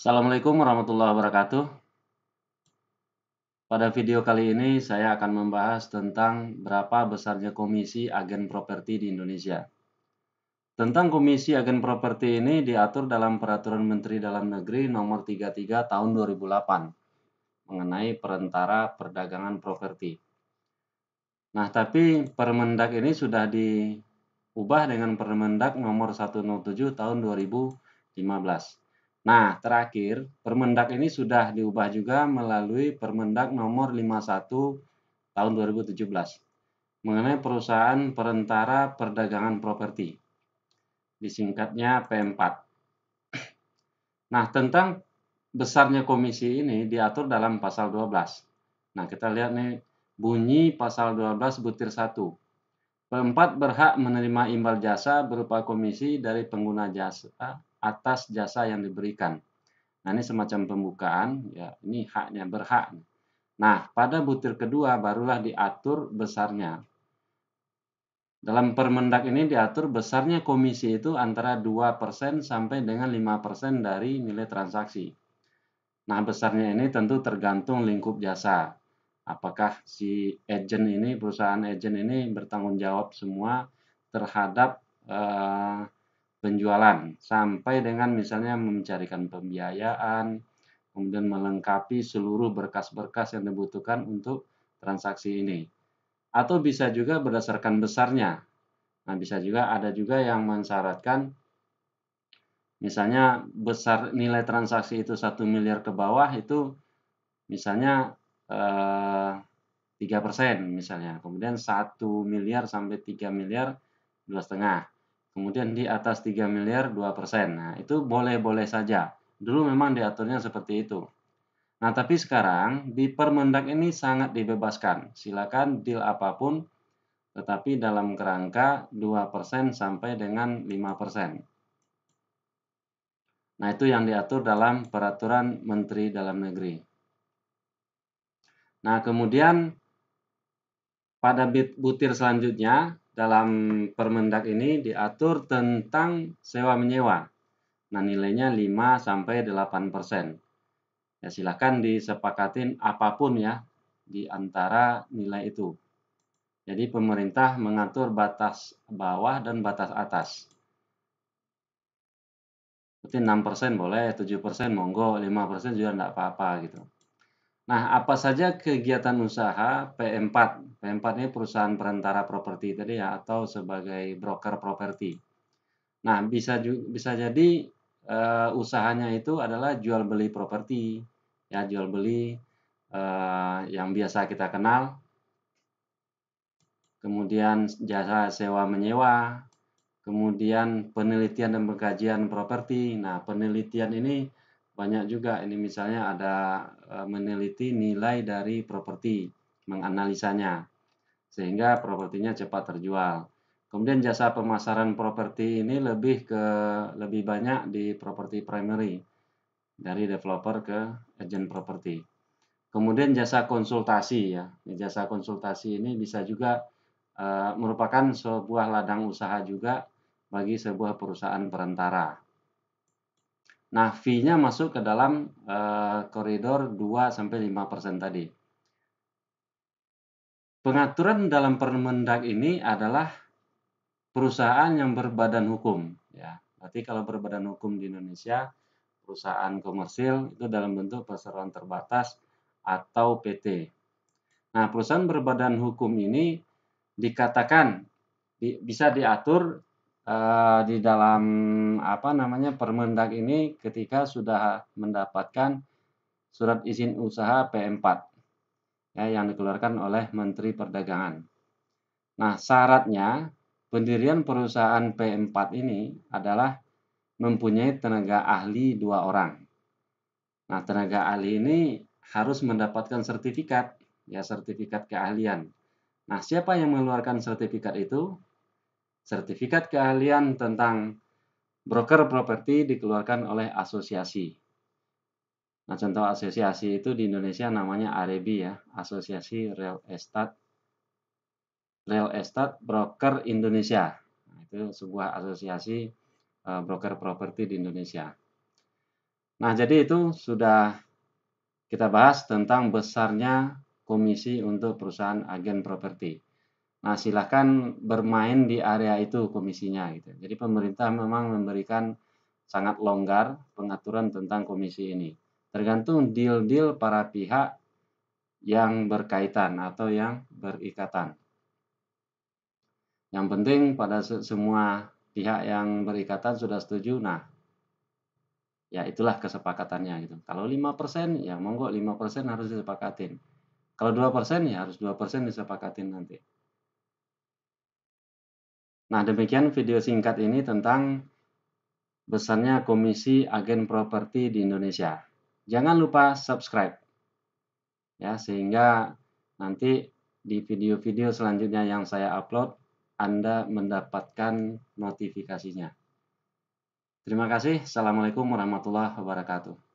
Assalamualaikum warahmatullahi wabarakatuh. Pada video kali ini saya akan membahas tentang berapa besarnya komisi agen properti di Indonesia. Tentang komisi agen properti ini diatur dalam Peraturan Menteri Dalam Negeri Nomor 33 Tahun 2008 mengenai perantara perdagangan properti. Nah, tapi Permendak ini sudah diubah dengan Permendak Nomor 107 Tahun 2015 Nah, terakhir, Permendak ini sudah diubah juga melalui Permendak nomor 51 tahun 2017 mengenai perusahaan perantara perdagangan properti. Disingkatnya P4. Nah, tentang besarnya komisi ini diatur dalam pasal 12. Nah, kita lihat nih bunyi pasal 12 butir 1. P4 berhak menerima imbal jasa berupa komisi dari pengguna jasa atas jasa yang diberikan. Nah, ini semacam pembukaan, ya. Ini haknya berhak. Nah, pada butir kedua barulah diatur besarnya. Dalam Permendak ini diatur besarnya komisi itu antara 2% sampai dengan 5% dari nilai transaksi. Nah, besarnya ini tentu tergantung lingkup jasa. Apakah si agent ini, perusahaan agent ini bertanggung jawab semua terhadap eh, penjualan sampai dengan misalnya mencarikan pembiayaan, kemudian melengkapi seluruh berkas-berkas yang dibutuhkan untuk transaksi ini. Atau bisa juga berdasarkan besarnya. Nah, bisa juga ada juga yang mensyaratkan misalnya besar nilai transaksi itu satu miliar ke bawah itu misalnya eh, tiga persen misalnya kemudian satu miliar sampai 3 miliar dua setengah Kemudian di atas 3 miliar 2 persen. Nah, itu boleh-boleh saja. Dulu memang diaturnya seperti itu. Nah, tapi sekarang di Permendak ini sangat dibebaskan. Silakan deal apapun, tetapi dalam kerangka 2% sampai dengan 5%. Nah, itu yang diatur dalam peraturan Menteri Dalam Negeri. Nah, kemudian pada butir selanjutnya dalam Permendak ini diatur tentang sewa menyewa. Nah, nilainya 5 sampai 8%. Ya, silahkan disepakatin apapun ya di antara nilai itu. Jadi pemerintah mengatur batas bawah dan batas atas. Seperti 6% persen boleh, 7% persen monggo, 5% persen juga tidak apa-apa gitu. Nah, apa saja kegiatan usaha P4 P4 ini perusahaan perantara properti tadi ya atau sebagai broker properti. Nah, bisa bisa jadi uh, usahanya itu adalah jual beli properti. Ya, jual beli uh, yang biasa kita kenal. Kemudian jasa sewa menyewa, kemudian penelitian dan pengkajian properti. Nah, penelitian ini banyak juga. Ini misalnya ada eh, meneliti nilai dari properti, menganalisanya sehingga propertinya cepat terjual. Kemudian jasa pemasaran properti ini lebih ke lebih banyak di properti primary dari developer ke agent properti. Kemudian jasa konsultasi ya. Jasa konsultasi ini bisa juga e, merupakan sebuah ladang usaha juga bagi sebuah perusahaan perantara. Nah, fee-nya masuk ke dalam e, koridor 2 sampai 5% tadi. Pengaturan dalam Permendak ini adalah perusahaan yang berbadan hukum ya. Berarti kalau berbadan hukum di Indonesia perusahaan komersil itu dalam bentuk perseroan terbatas atau PT. Nah, perusahaan berbadan hukum ini dikatakan di, bisa diatur uh, di dalam apa namanya Permendak ini ketika sudah mendapatkan surat izin usaha P4 ya, yang dikeluarkan oleh Menteri Perdagangan. Nah, syaratnya pendirian perusahaan P4 ini adalah mempunyai tenaga ahli dua orang. Nah, tenaga ahli ini harus mendapatkan sertifikat, ya sertifikat keahlian. Nah, siapa yang mengeluarkan sertifikat itu? Sertifikat keahlian tentang broker properti dikeluarkan oleh asosiasi. Nah, contoh asosiasi itu di Indonesia namanya AREBI ya, Asosiasi Real Estate Real Estate Broker Indonesia. Nah, itu sebuah asosiasi uh, broker properti di Indonesia. Nah, jadi itu sudah kita bahas tentang besarnya komisi untuk perusahaan agen properti. Nah, silahkan bermain di area itu komisinya. Gitu. Jadi pemerintah memang memberikan sangat longgar pengaturan tentang komisi ini tergantung deal-deal para pihak yang berkaitan atau yang berikatan. Yang penting pada semua pihak yang berikatan sudah setuju, nah ya itulah kesepakatannya gitu. Kalau 5% ya monggo 5% harus disepakatin. Kalau 2% ya harus 2% disepakatin nanti. Nah, demikian video singkat ini tentang besarnya komisi agen properti di Indonesia jangan lupa subscribe ya sehingga nanti di video-video selanjutnya yang saya upload Anda mendapatkan notifikasinya. Terima kasih. Assalamualaikum warahmatullahi wabarakatuh.